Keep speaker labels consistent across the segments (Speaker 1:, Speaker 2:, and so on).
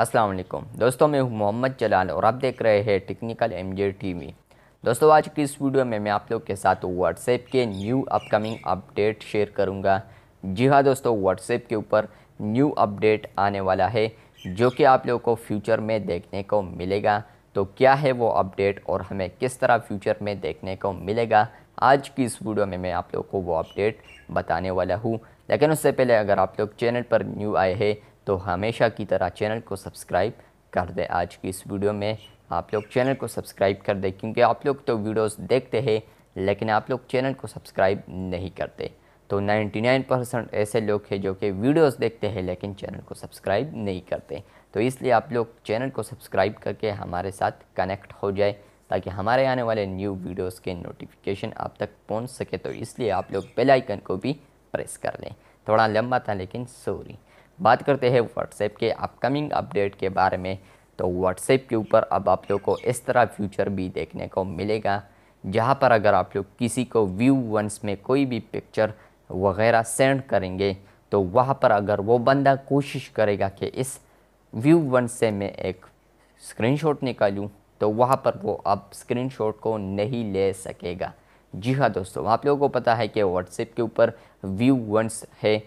Speaker 1: अस्सलाम वालेकुम दोस्तों मैं हूं मोहम्मद जलाल और आप देख रहे हैं टेक्निकल एम जे टीवी दोस्तों आज की इस वीडियो में मैं आप लोग के साथ व्हाट्सएप के न्यू अपकमिंग अपडेट शेयर करूंगा जी हाँ दोस्तों व्हाट्सएप के ऊपर न्यू अपडेट आने वाला है जो कि आप लोगों को फ्यूचर में देखने को मिलेगा तो क्या है वो अपडेट और हमें किस तरह फ्यूचर में देखने को मिलेगा आज की इस वीडियो में मैं आप लोग को वो अपडेट बताने वाला हूँ लेकिन उससे पहले अगर आप लोग चैनल पर न्यू आए हैं तो हमेशा की तरह चैनल को सब्सक्राइब कर दें आज की इस वीडियो में आप लोग चैनल को सब्सक्राइब कर दें क्योंकि आप लोग तो वीडियोस देखते हैं लेकिन आप लोग चैनल को सब्सक्राइब नहीं करते तो 99 परसेंट ऐसे लोग हैं जो कि वीडियोस देखते हैं लेकिन चैनल को सब्सक्राइब नहीं करते तो इसलिए आप लोग चैनल को सब्सक्राइब करके हमारे साथ कनेक्ट हो जाए ताकि हमारे आने वाले न्यू वीडियोज़ के नोटिफिकेशन आप तक पहुँच सके तो इसलिए आप लोग बेलाइकन को भी प्रेस कर लें थोड़ा लंबा था लेकिन सॉरी बात करते हैं व्हाट्सएप के अपकमिंग अपडेट के बारे में तो व्हाट्सएप के ऊपर अब आप लोग को इस तरह फ्यूचर भी देखने को मिलेगा जहाँ पर अगर आप लोग किसी को व्यू वंस में कोई भी पिक्चर वगैरह सेंड करेंगे तो वहाँ पर अगर वो बंदा कोशिश करेगा कि इस व्यू वन से मैं एक स्क्रीनशॉट निकालूं तो वहाँ पर वो अब स्क्रीनशॉट को नहीं ले सकेगा जी हाँ दोस्तों आप लोगों को पता है कि व्हाट्सएप के ऊपर व्यू वंस है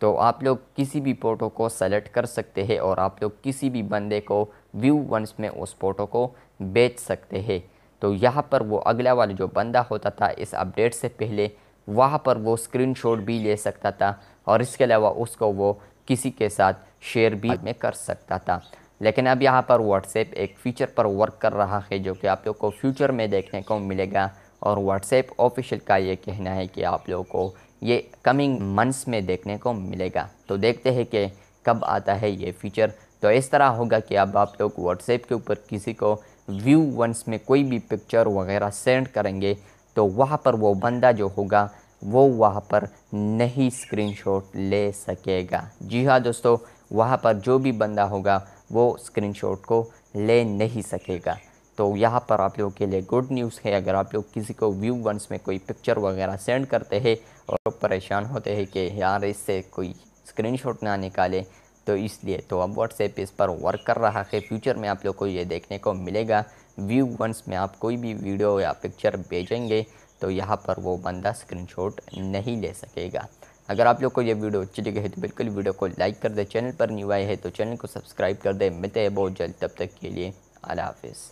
Speaker 1: तो आप लोग किसी भी फ़ोटो को सेलेक्ट कर सकते हैं और आप लोग किसी भी बंदे को व्यू वंस में उस फ़ोटो को बेच सकते हैं तो यहाँ पर वो अगला वाला जो बंदा होता था इस अपडेट से पहले वहाँ पर वो स्क्रीनशॉट भी ले सकता था और इसके अलावा उसको वो किसी के साथ शेयर भी में कर सकता था लेकिन अब यहाँ पर व्हाट्सएप एक फ़ीचर पर वर्क कर रहा है जो कि आप लोग को फ्यूचर में देखने को मिलेगा और व्हाट्सएप ऑफिशियल का ये कहना है कि आप लोगों को ये कमिंग मंथ्स में देखने को मिलेगा तो देखते हैं कि कब आता है ये फीचर तो इस तरह होगा कि अब आप लोग व्हाट्सएप के ऊपर किसी को व्यू वंस में कोई भी पिक्चर वगैरह सेंड करेंगे तो वहाँ पर वो बंदा जो होगा वो वहाँ पर नहीं स्क्रीनशॉट ले सकेगा जी हाँ दोस्तों वहाँ पर जो भी बंदा होगा वो स्क्रीनशॉट को ले नहीं सकेगा तो यहाँ पर आप लोगों के लिए गुड न्यूज़ है अगर आप लोग किसी को व्यू वंस में कोई पिक्चर वगैरह सेंड करते हैं और परेशान होते हैं कि यार इससे कोई स्क्रीनशॉट ना निकाले तो इसलिए तो अब व्हाट्सएप इस पर वर्क कर रहा है फ्यूचर में आप लोग को ये देखने को मिलेगा व्यू वंस में आप कोई भी वीडियो या पिक्चर भेजेंगे तो यहाँ पर वो बंदा स्क्रीन नहीं ले सकेगा अगर आप लोग को ये वीडियो अच्छी लगी है तो बिल्कुल वीडियो को लाइक कर दे चैनल पर न्यू आए है तो चैनल को सब्सक्राइब कर दे मिलते हैं बहुत जल्द तब तक के लिए अला हाफिज़